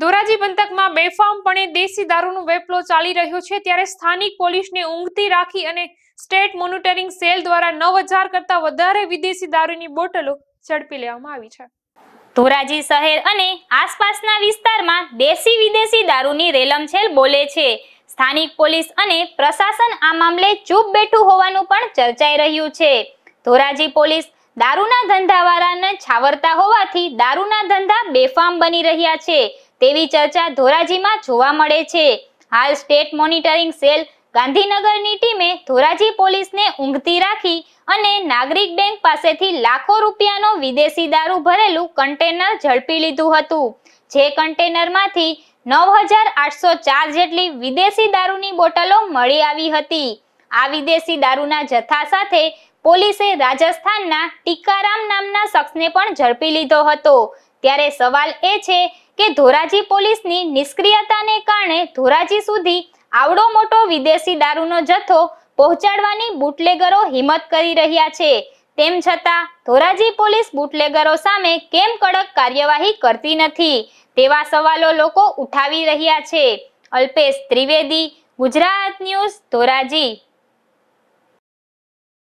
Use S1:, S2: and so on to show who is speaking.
S1: ધોરાજી પંથકમાં બેફામપણે દેશી દારૂનું વેપલો ચાલી રહ્યો છે ત્યારે સ્થાનિક પોલીસને ઊંઘતી રાખી અને સ્ટેટ મોનિટરિંગ સેલ દ્વારા નવ હજાર કરતા વધારે વિદેશી દારૂની બોટલો ઝડપી લેવામાં આવી છે ધોરાજી શહેર અને આસપાસના
S2: વિસ્તારમાં દેશી વિદેશી દારૂની રેલમછેલ બોલે છે સ્થાનિક પોલીસ અને પ્રશાસન આ મામલે ચૂપ બેઠું હોવાનું પણ ચર્ચાઈ રહ્યું છે ધોરાજી પોલીસ દારૂના ધંધાવાળાને છાવરતા હોવાથી દારૂના ધંધા બેફામ બની રહ્યા છે તેવી ચર્ચા ધોરાજીમાં જોવા મળે છે હાલ સ્ટેટ મોનિટરિંગ સેલ ગાંધીનગરની ટીમે ધોરાજી પોલીસને ઊંઘતી રાખી અને નાગરિક બેંક પાસેથી લાખો રૂપિયાનો વિદેશી દારૂ ભરેલું કન્ટેનર ઝડપી લીધું હતું જે કન્ટેનરમાંથી નવ હજાર આઠસો ચાર જેટલી વિદેશી દારૂની બોટલો મળી આવી હતી આ વિદેશી દારૂના જથ્થા સાથે પોલીસે રાજસ્થાનના ટીકારામ નામના શખ્સને પણ ઝડપી લીધો હતો ત્યારે સવાલ એ છે કે ધોરાજી પોલીસની નિષ્ક્રિયતાને કારણે ધોરાજી સુધી આવડો મોટો વિદેશી દારૂનો જથ્થો પહોંચાડવાની બુટલેગરો હિંમત કરી રહ્યા છે તેમ છતાં ધોરાજી પોલીસ બુટલેગરો સામે કેમ કડક કાર્યવાહી કરતી નથી તેવા સવાલો લોકો ઉઠાવી રહ્યા છે અલ્પેશ ત્રિવેદી ગુજરાત ન્યૂઝ ધોરાજી